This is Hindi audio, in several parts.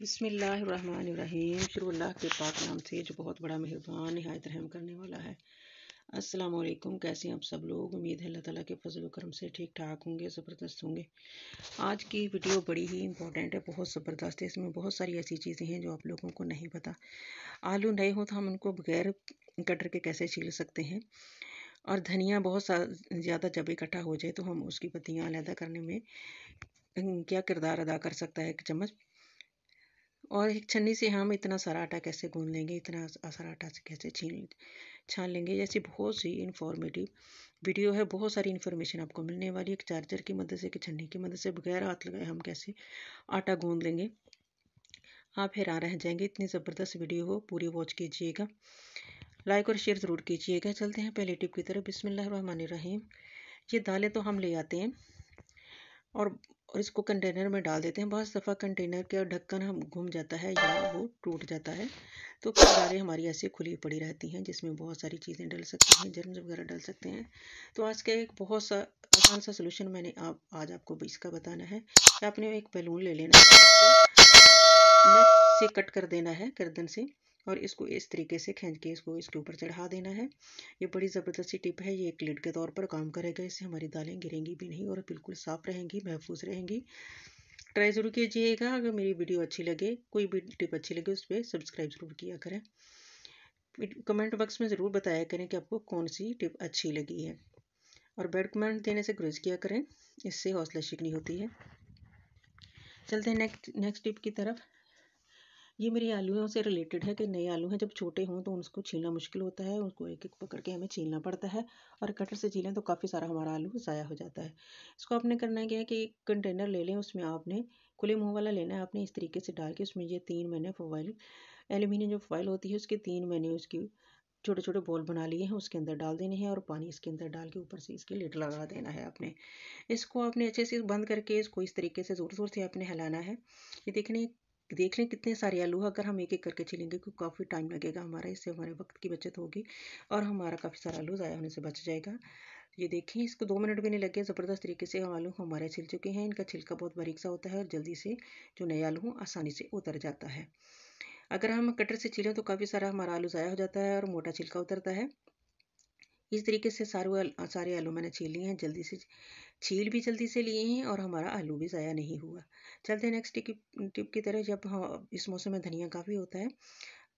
बसमीम शुरुल्लाह के पाक नाम से जो बहुत बड़ा मेहरबान नहायत रहम करने वाला है अस्सलाम कैसे हैं आप सब लोग उम्मीद है अल्लाह ताला के फजल करम से ठीक ठाक होंगे ज़बरदस्त होंगे आज की वीडियो बड़ी ही इंपॉर्टेंट है बहुत ज़बरदस्त है इसमें बहुत सारी ऐसी चीज़ें हैं जो आप लोगों को नहीं पता आलू नए हों तो हम उनको बगैर कटर के कैसे छील सकते हैं और धनिया बहुत ज़्यादा जब इकट्ठा हो जाए तो हम उसकी पत्तियाँ अलहदा करने में क्या किरदार अदा कर सकता है एक चम्मच और एक छन्नी से हम इतना सारा आटा कैसे गूंद लेंगे इतना सारा आटा से कैसे छीन छान लेंगे जैसी बहुत सी इन्फॉर्मेटिव वीडियो है बहुत सारी इन्फॉर्मेशन आपको मिलने वाली है एक चार्जर की मदद से कि छन्नी की मदद से बगैर हाथ लगाए हम कैसे आटा गूंद लेंगे आप हैरान रह जाएंगे इतनी ज़बरदस्त वीडियो हो पूरी वॉच कीजिएगा लाइक और शेयर ज़रूर कीजिएगा चलते हैं पहले टिप की तरफ बिसमीम ये दालें तो हम ले आते हैं और और इसको कंटेनर में डाल देते हैं बहुत सफ़ा कंटेनर और ढक्कन हम घूम जाता है या वो टूट जाता है तो कितारें हमारी ऐसे खुली पड़ी रहती हैं जिसमें बहुत सारी चीज़ें डल सकती हैं जर्म्स वगैरह डल सकते हैं तो आज का एक बहुत सा आसान सा सोल्यूशन मैंने आप आज आपको इसका बताना है कि आपने एक बैलून ले लेना है तो नेक से कट कर देना है गर्दन से और इसको इस तरीके से खींच के इसको इसके ऊपर चढ़ा देना है ये बड़ी ज़बरदस्त सी टिप है ये एक लिड के तौर पर काम करेगा इससे हमारी दालें गिरेंगी भी नहीं और बिल्कुल साफ़ रहेंगी महफूज रहेंगी ट्राई ज़रूर कीजिएगा अगर मेरी वीडियो अच्छी लगे कोई भी टिप अच्छी लगे उस पर सब्सक्राइब ज़रूर किया करें कमेंट बॉक्स में ज़रूर बताया करें कि आपको कौन सी टिप अच्छी लगी है और बैड कमेंट देने से ग्रेज किया करें इससे हौसला शिकनी होती है चलते हैं नेक्स्ट नेक्स्ट टिप की तरफ ये मेरे आलूओं से रिलेटेड है कि नए आलू हैं जब छोटे हों तो उसको छीलना मुश्किल होता है उनको एक एक पकड़ के हमें छीलना पड़ता है और कटर से छीलें तो काफ़ी सारा हमारा आलू ज़ाया हो जाता है इसको आपने करना क्या है कि एक कंटेनर ले लें उसमें आपने खुले मुँह वाला लेना है आपने इस तरीके से डाल के उसमें ये तीन मैंने फॉइल एल्यूमिनियम जो फॉइल होती है उसके तीन मैंने उसकी छोटे छोटे बॉल बना लिए हैं उसके अंदर डाल देने हैं और पानी इसके अंदर डाल के ऊपर से इसके लिड लगा देना है आपने इसको आपने अच्छे से बंद करके इसको इस तरीके से ज़ोर ज़ोर से आपने हिलाना है ये देखने देख लें कितने सारे आलू अगर हम एक एक करके छिलेंगे तो काफ़ी टाइम लगेगा हमारा इससे हमारे वक्त की बचत होगी और हमारा काफ़ी सारा आलू ज़ाया होने से बच जाएगा ये देखें इसको दो मिनट भी नहीं लगे ज़बरदस्त तरीके से हम आलू हमारे छिल चुके हैं इनका छिलका बहुत बारीक सा होता है और जल्दी से जो नया आलू हों आसानी से उतर जाता है अगर हम कटर से छिलें तो काफ़ी सारा हमारा आलू ज़ाया हो जाता है और मोटा छिलका उतरता है इस तरीके से सारे सारे आलू मैंने छील लिए हैं जल्दी से छील भी जल्दी से लिए हैं और हमारा आलू भी ज़ाया नहीं हुआ चलते हैं नेक्स्ट टिप की तरह जब हाँ इस मौसम में धनिया काफ़ी होता है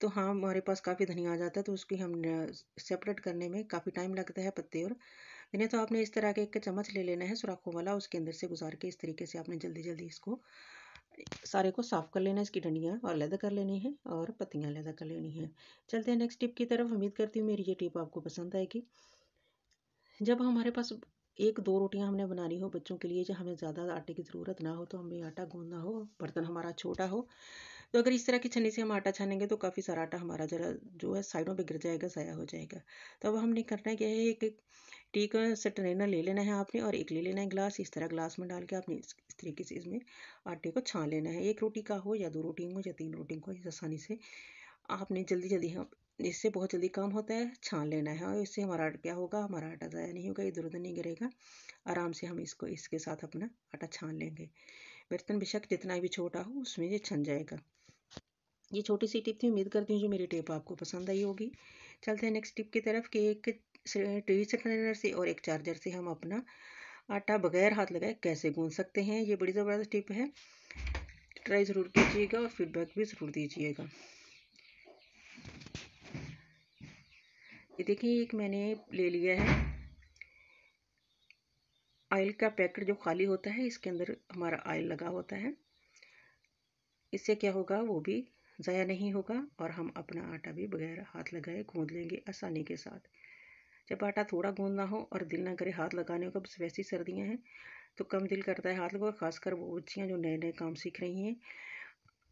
तो हाँ हमारे पास काफ़ी धनिया आ जाता है तो उसकी हम सेपरेट करने में काफ़ी टाइम लगता है पत्ते और इन्हें तो आपने इस तरह के एक चम्मच ले लेना है सुराखों वाला उसके अंदर से गुजार के इस तरीके से आपने जल्दी जल्दी इसको सारे को साफ़ कर लेना है इसकी डंडियाँ और लैदा कर लेनी है और पत्तियाँ लैदा कर लेनी है चलते हैं नेक्स्ट टिप की तरफ उम्मीद करती हूँ मेरी ये टिप आपको पसंद आएगी जब हमारे पास एक दो रोटियां हमने बनानी हो बच्चों के लिए जब हमें ज़्यादा आटे की ज़रूरत ना हो तो हमें आटा गूंदना हो बर्तन हमारा छोटा हो तो अगर इस तरह की छन्नी से हम आटा छानेंगे तो काफ़ी सारा आटा हमारा ज़रा जो है साइडों पर गिर जाएगा ज़ाया हो जाएगा तो अब हमने करना क्या है एक टी का स्ट्रेनर ले लेना है आपने और एक ले लेना है ग्लास इस तरह ग्लास में डाल के आपने इस, तरीके से इसमें आटे को छान लेना है एक रोटी का हो या दो रोटी हो या तीन रोटी हो आसानी से आपने जल्दी जल्दी हम इससे बहुत जल्दी काम होता है छान लेना है और इससे हमारा क्या होगा हमारा आटा ज़ाया नहीं होगा इधर उधर नहीं गिरेगा आराम से हम इसको इसके साथ अपना आटा छान लेंगे बर्तन बेशक जितना भी छोटा हो उसमें ये छन जाएगा ये छोटी सी टिप थी उम्मीद करती हूँ जो मेरी टिप आपको पसंद आई होगी चलते हैं नेक्स्ट टिप की तरफ कि एक टी स्ट्रेनर से और एक चार्जर से हम अपना आटा बगैर हाथ लगाए कैसे गूंद सकते हैं ये बड़ी ज़बरदस्त टिप है ट्राई ज़रूर कीजिएगा और फीडबैक भी ज़रूर दीजिएगा ये देखिए एक मैंने ले लिया है आयल का पैकेट जो खाली होता है इसके अंदर हमारा आयल लगा होता है इससे क्या होगा वो भी ज़ाया नहीं होगा और हम अपना आटा भी बगैर हाथ लगाए गूँद लेंगे आसानी के साथ जब आटा थोड़ा गूँधना हो और दिल ना करे हाथ लगाने का बस वैसी सर्दियाँ हैं तो कम दिल करता है हाथ लगा खासकर वो बच्चियाँ जो नए नए काम सीख रही हैं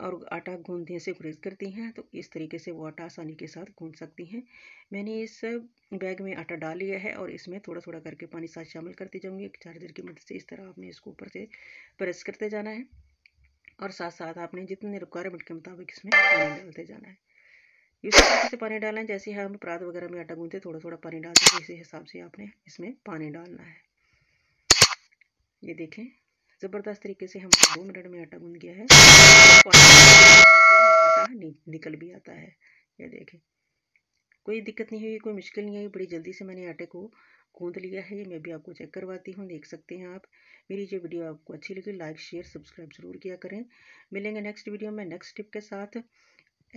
और आटा गूँधने से गुरेज करती हैं तो इस तरीके से वो आटा आसानी के साथ गूँध सकती हैं मैंने इस बैग में आटा डाल लिया है और इसमें थोड़ा थोड़ा करके पानी साथ शामिल करती जाऊँगी एक चार्जर की मदद से इस तरह आपने इसको ऊपर से प्रेस करते जाना है और साथ साथ आपने जितने रिक्वायरमेंट के मुताबिक इसमें पानी डालते जाना है इस तरीके से पानी डालना है जैसे हम प्रात वगैरह में आटा गूंथते थोड़ा थोड़ा पानी डालते हैं इसी हिसाब से आपने इसमें पानी डालना है ये देखें ज़बरदस्त तरीके से हम दो मिनट में आटा गूंद गया है आटा निकल भी आता है ये देखें कोई दिक्कत नहीं हुई कोई मुश्किल नहीं हुई बड़ी जल्दी से मैंने आटे को गोद लिया है ये मैं भी आपको चेक करवाती हूँ देख सकते हैं आप मेरी जो वीडियो आपको अच्छी लगी लाइक शेयर सब्सक्राइब जरूर किया करें मिलेंगे नेक्स्ट वीडियो में नेक्स्ट टिप के साथ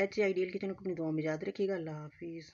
एच आई डी एल की जनक अपनी दुआ में याद रखिएगा अल्लाह हाफिज़